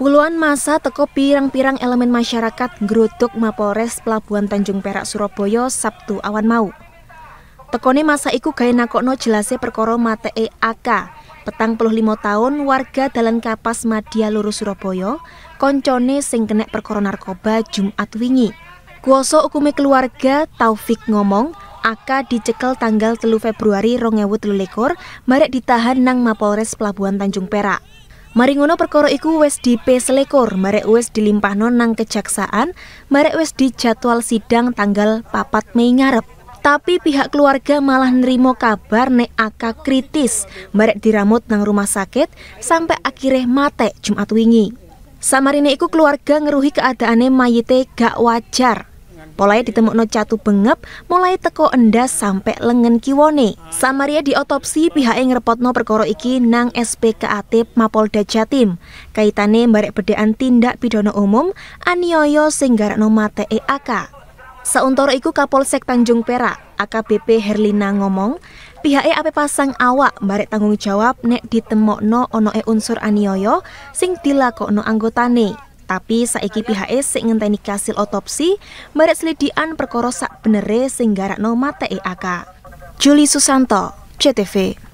Puluhan masa teko pirang-pirang elemen masyarakat gerutuk Mapolres Pelabuhan Tanjung Perak Surabaya Sabtu awan mau. Tekone masa iku gawe nakokno jelase perkara matee AK, petang puluh lima tahun warga Dalan Kapas Madia Lurus Surabaya, koncone sing kenek perkara narkoba Jumat wingi. Kuoso ukume keluarga Taufik ngomong, Aka dicekel tanggal telu Februari 2023 marek ditahan nang Mapolres Pelabuhan Tanjung Perak. Maringono perkara iku wis selekor, marek wis dilimpahno nonang kejaksaan, marek wis dijadwal sidang tanggal papat Mei ngarep. Tapi pihak keluarga malah nerimo kabar nek Aka kritis, marek diramut nang rumah sakit sampai akhirnya mate Jumat wingi. Samarine iku keluarga ngeruhi ne mayite gak wajar ditemuk ditemukno catu bengep mulai teko endas sampai lengan kiwone. Samaria diotopsi pihak yang repotno perkoro iki nang SPKAT Mapolda Jatim. Kaitane mbarek bedaan tindak pidana umum Anioyo Singgara no mate AK. Seuntoro iku Kapolsek Tanjung Perak, AKBP Herlina ngomong, pihake ape pasang awak mbarek tanggung jawab nek ditemokno e unsur Anioyo sing dilakokno anggotane. Tapi saiki pihake sing ngenteni hasil otopsi, merek selidikan perkara sak benere sing garakno mateke AK. Juli Susanto, CTV.